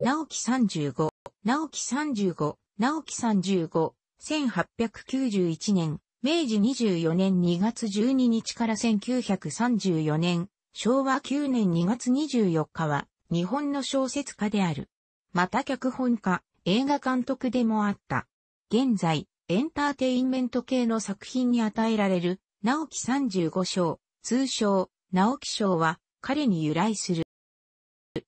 直樹35、直樹35、直樹35、1891年、明治24年2月12日から1934年、昭和9年2月24日は、日本の小説家である。また脚本家、映画監督でもあった。現在、エンターテインメント系の作品に与えられる、直樹35章、通称、直樹章は、彼に由来する。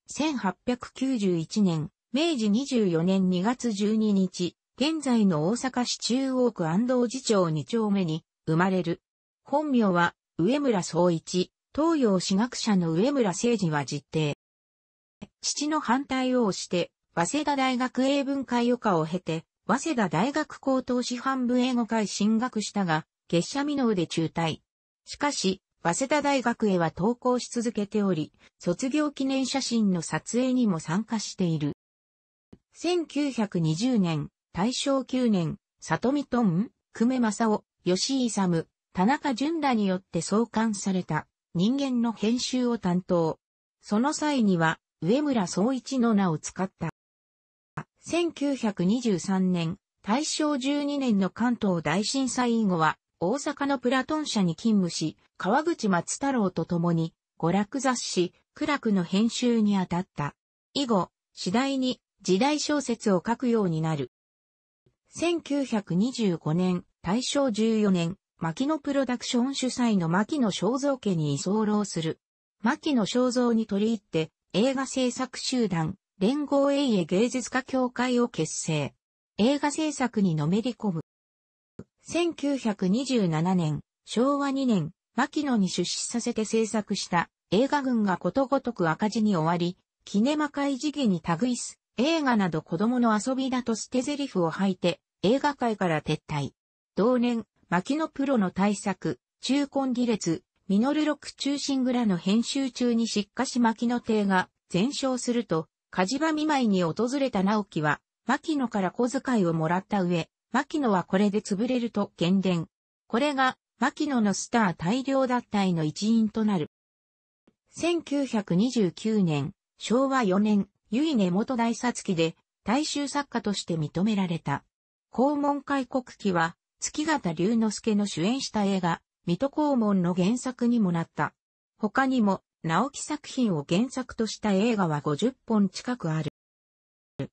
1891年、明治24年2月12日、現在の大阪市中央区安藤寺町2丁目に生まれる。本名は上村総一、東洋史学者の上村誠治は実定。父の反対を押して、早稲田大学英文会予科を経て、早稲田大学高等師範部英語会進学したが、月謝未納で中退。しかし、早稲田大学へは投稿し続けており、卒業記念写真の撮影にも参加している。1920年、大正9年、里見トン、久米正夫、吉井勇、田中淳らによって創刊された人間の編集を担当。その際には、上村総一の名を使った。1923年、大正12年の関東大震災以後は、大阪のプラトン社に勤務し、川口松太郎と共に、娯楽雑誌、苦楽の編集に当たった。以後、次第に時代小説を書くようになる。1925年、大正14年、牧野プロダクション主催の牧野肖像家に居候する。牧野肖像に取り入って、映画制作集団、連合英英芸術家協会を結成。映画制作にのめり込む。1927年、昭和2年、牧野に出資させて制作した映画群がことごとく赤字に終わり、キネマ会時期に類す、映画など子供の遊びだと捨て台詞を吐いて、映画界から撤退。同年、牧野プロの大作、中根儀列、ミノルロック中心蔵の編集中に失火し牧野邸が全焼すると、火事場見舞いに訪れた直樹は、牧野から小遣いをもらった上、牧野はこれで潰れると喧伝。これが、牧野のスター大量脱退の一因となる。1929年、昭和4年、結根元大殺機で、大衆作家として認められた。肛門開国記は、月形龍之介の主演した映画、水戸黄門の原作にもなった。他にも、直木作品を原作とした映画は50本近くある。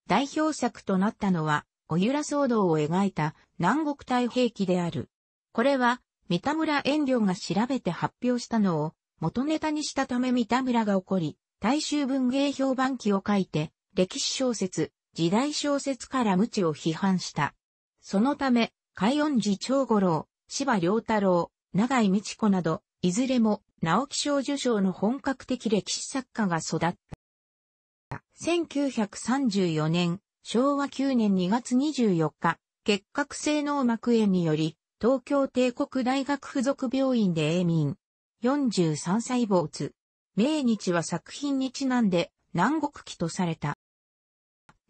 代表作となったのは、おゆら騒動を描いた南国太平記である。これは、三田村遠慮が調べて発表したのを元ネタにしたため三田村が怒り、大衆文芸評判記を書いて、歴史小説、時代小説から無知を批判した。そのため、海音寺長五郎、芝良太郎、長井美智子など、いずれも直木賞受賞の本格的歴史作家が育った。1934年、昭和9年2月24日、結核性脳膜炎により、東京帝国大学附属病院で永眠。43歳坊津。命日は作品にちなんで、南国期とされた。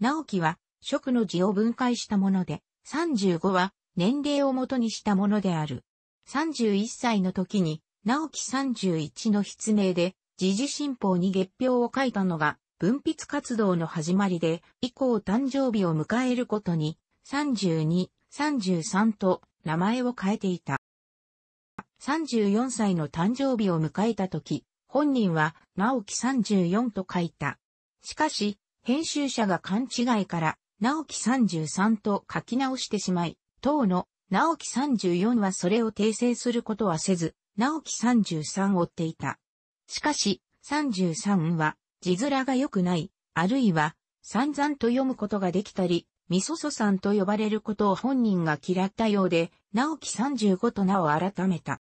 直樹は、食の字を分解したもので、35は、年齢をもとにしたものである。31歳の時に、直樹31の筆名で、時事新報に月表を書いたのが、文筆活動の始まりで、以降誕生日を迎えることに、32、33と名前を変えていた。34歳の誕生日を迎えた時、本人は、直樹34と書いた。しかし、編集者が勘違いから、直樹33と書き直してしまい、当の直樹34はそれを訂正することはせず、直樹33を追っていた。しかし、33は字面が良くない、あるいは、散々と読むことができたり、みそそさんと呼ばれることを本人が嫌ったようで、直樹35と名を改めた。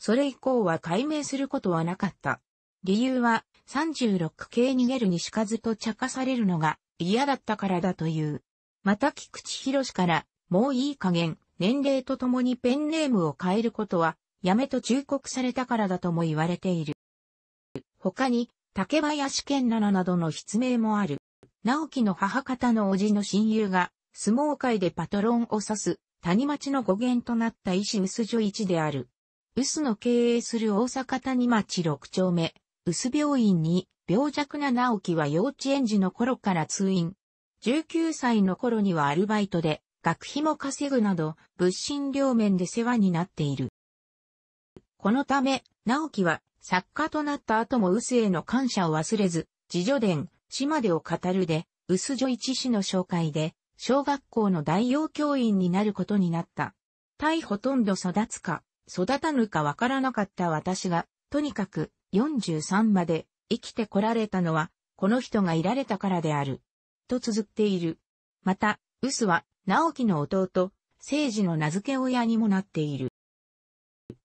それ以降は解明することはなかった。理由は、36系逃げるにしかずと茶化されるのが嫌だったからだという。また菊池博から、もういい加減、年齢とともにペンネームを変えることは、やめと忠告されたからだとも言われている。他に、竹林健七などの筆名もある。直樹の母方の叔父の親友が、相撲界でパトロンを指す、谷町の語源となった医師薄女一である。薄の経営する大阪谷町六丁目、薄病院に、病弱な直樹は幼稚園児の頃から通院。19歳の頃にはアルバイトで、学費も稼ぐなど、物心両面で世話になっている。このため、直樹は作家となった後も薄への感謝を忘れず、自助伝、島でを語るで、薄女一氏の紹介で、小学校の代用教員になることになった。イほとんど育つか、育たぬかわからなかった私が、とにかく43まで生きてこられたのは、この人がいられたからである。と綴っている。また、ウスは、直樹の弟、聖治の名付け親にもなっている。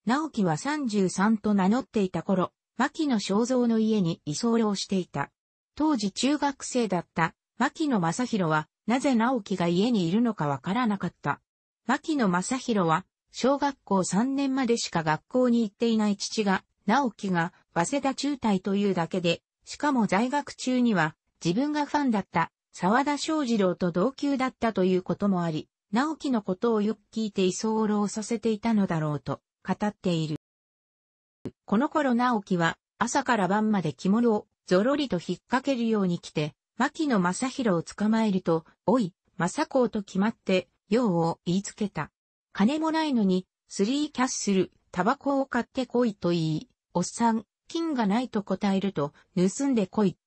直樹は33と名乗っていた頃、牧野正造の家に居候していた。当時中学生だった牧野正宏は、なぜ直樹が家にいるのかわからなかった。牧野正宏は、小学校3年までしか学校に行っていない父が、直樹が、早稲田中退というだけで、しかも在学中には、自分がファンだった、沢田翔二郎と同級だったということもあり、直樹のことをよく聞いて居候させていたのだろうと語っている。この頃直樹は朝から晩まで着物をぞろりと引っ掛けるように来て、牧野正宏を捕まえると、おい、正子と決まって、用を言いつけた。金もないのに、スリーキャッスル、タバコを買ってこいと言い、おっさん、金がないと答えると、盗んでこい。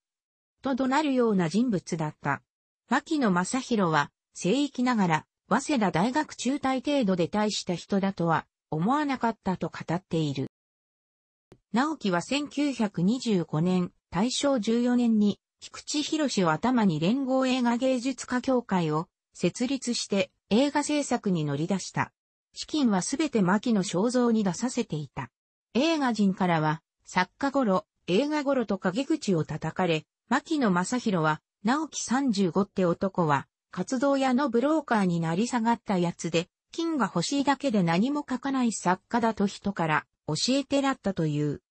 と怒鳴るような人物だった。牧野正宏は、聖域ながら、早稲田大学中退程度で大した人だとは思わなかったと語っている。直樹は1925年、大正14年に、菊池博を頭に連合映画芸術家協会を設立して映画制作に乗り出した。資金はすべて牧野肖像に出させていた。映画人からは、作家頃、映画頃と陰口を叩かれ、牧野正宏は、直樹35って男は、活動屋のブローカーになり下がったやつで、金が欲しいだけで何も書かない作家だと人から教えてらったという。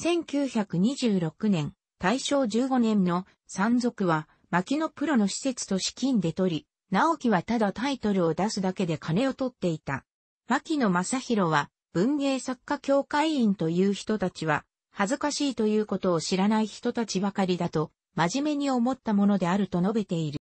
1926年、大正15年の山賊は、牧野プロの施設と資金で取り、直樹はただタイトルを出すだけで金を取っていた。牧野正宏は、文芸作家協会員という人たちは、恥ずかしいということを知らない人たちばかりだと、真面目に思ったものであると述べている。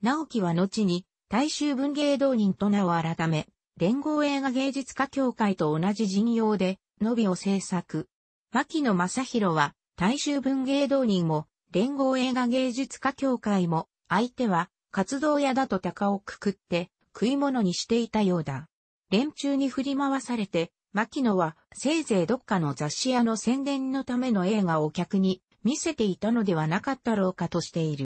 直樹は後に、大衆文芸同人と名を改め、連合映画芸術家協会と同じ陣容で、のびを制作。牧野正宏は、大衆文芸同人も、連合映画芸術家協会も、相手は、活動屋だと鷹をくくって、食い物にしていたようだ。連中に振り回されて、牧野は、せいぜいどっかの雑誌屋の宣伝のための映画を客に見せていたのではなかったろうかとしている。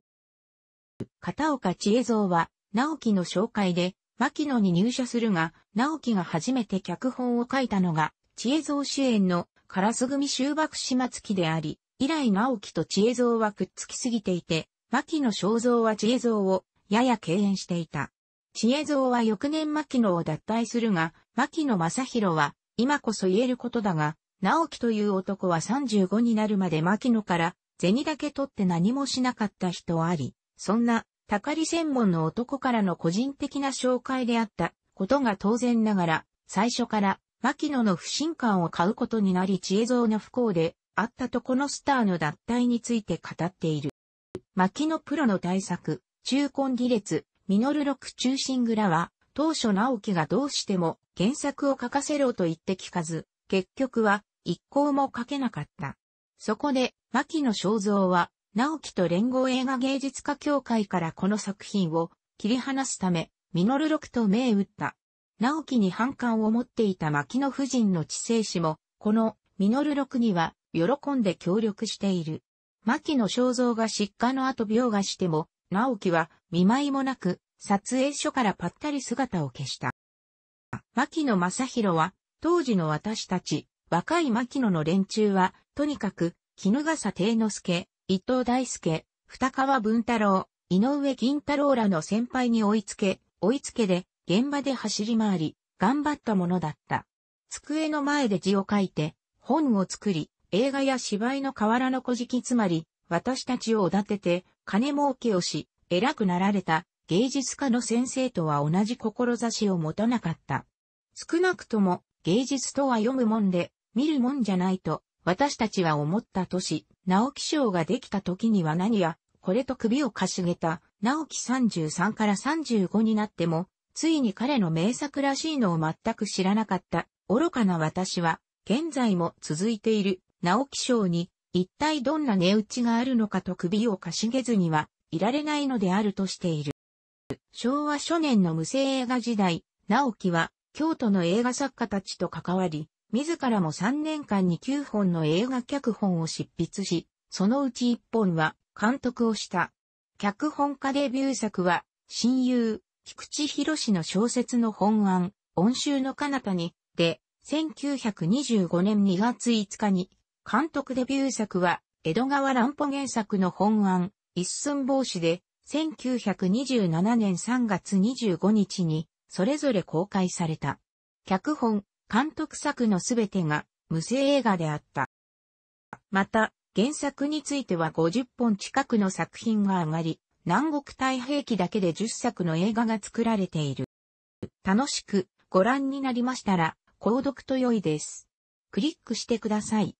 片岡千恵蔵は、直樹の紹介で、牧野に入社するが、直樹が初めて脚本を書いたのが、知恵蔵主演のカラス組終幕始末期であり、以来直樹と知恵蔵はくっつきすぎていて、牧野正蔵は知恵蔵をやや敬遠していた。知恵蔵は翌年牧野を脱退するが、牧野正宏は、今こそ言えることだが、直樹という男は35になるまで牧野から、銭だけ取って何もしなかった人あり、そんなたかり専門の男からの個人的な紹介であったことが当然ながら、最初から牧野の不信感を買うことになり知恵蔵の不幸であったとこのスターの脱退について語っている。牧野プロの大作、中根儀列、ミノル六中心蔵は、当初直樹がどうしても原作を書かせろと言って聞かず、結局は一行も書けなかった。そこで、牧野正造は、直樹と連合映画芸術家協会からこの作品を切り離すため、ミノル6と銘打った。直樹に反感を持っていた牧野夫人の知性史も、このミノル6には喜んで協力している。牧野正造が失火の後描画しても、直樹は見舞いもなく、撮影所からぱったり姿を消した。牧野正宏は、当時の私たち、若い牧野の連中は、とにかく、絹笠定之助、伊藤大輔、二川文太郎、井上銀太郎らの先輩に追いつけ、追いつけで、現場で走り回り、頑張ったものだった。机の前で字を書いて、本を作り、映画や芝居の河原の小敷つまり、私たちをおだてて、金儲けをし、偉くなられた芸術家の先生とは同じ志を持たなかった。少なくとも芸術とは読むもんで、見るもんじゃないと、私たちは思った年。直木賞ができた時には何や、これと首をかしげた、直木33から35になっても、ついに彼の名作らしいのを全く知らなかった、愚かな私は、現在も続いている、直木賞に、一体どんな値打ちがあるのかと首をかしげずには、いられないのであるとしている。昭和初年の無声映画時代、直木は、京都の映画作家たちと関わり、自らも3年間に9本の映画脚本を執筆し、そのうち1本は監督をした。脚本家デビュー作は、親友、菊池博の小説の本案、音集の彼方に、で、1925年2月5日に、監督デビュー作は、江戸川乱歩原作の本案、一寸帽子で、1927年3月25日に、それぞれ公開された。脚本、監督作のすべてが無声映画であった。また、原作については50本近くの作品が上がり、南国太平記だけで10作の映画が作られている。楽しくご覧になりましたら、購読と良いです。クリックしてください。